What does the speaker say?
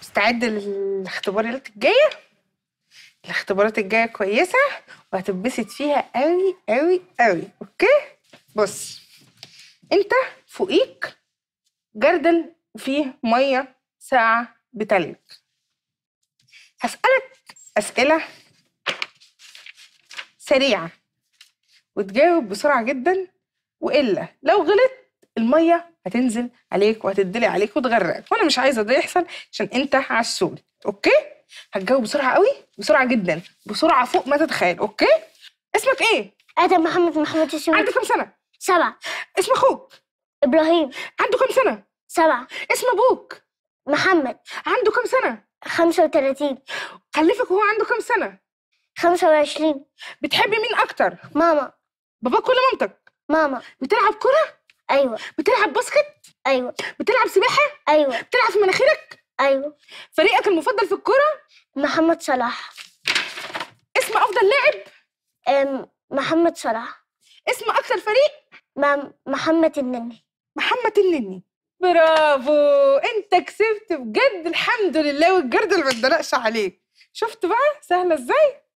مستعد للاختبارات الجايه الاختبارات الجايه كويسه وهتتبسط فيها قوي قوي قوي اوكي بص انت فوقيك جردل فيه ميه ساعه بتلج هسالك اسئله سريعه وتجاوب بسرعه جدا والا لو غلطت الميه هتنزل عليك وهتدلي عليك وتغرقك وانا مش عايزه ده يحصل عشان انت عسول اوكي هتجاوب بسرعه قوي بسرعه جدا بسرعه فوق ما تتخيل اوكي اسمك ايه ادم محمد محمد السوري عندك كام سنه سبعة اسم اخوك ابراهيم عنده كام سنه سبعة اسم ابوك محمد عنده كام سنه 35 خلفك وهو عنده كام سنه 25 بتحبي مين اكتر ماما باباك ولا مامتك ماما بتلعب كره ايوه بتلعب باسكت ايوه بتلعب سباحه ايوه بتلعب في مناخيرك ايوه فريقك المفضل في الكوره محمد صلاح اسم افضل لاعب محمد صلاح اسم اكتر فريق محمد النني محمد النني برافو انت كسبت بجد الحمد لله والجرد اللي ما عليك شفت بقى سهله ازاي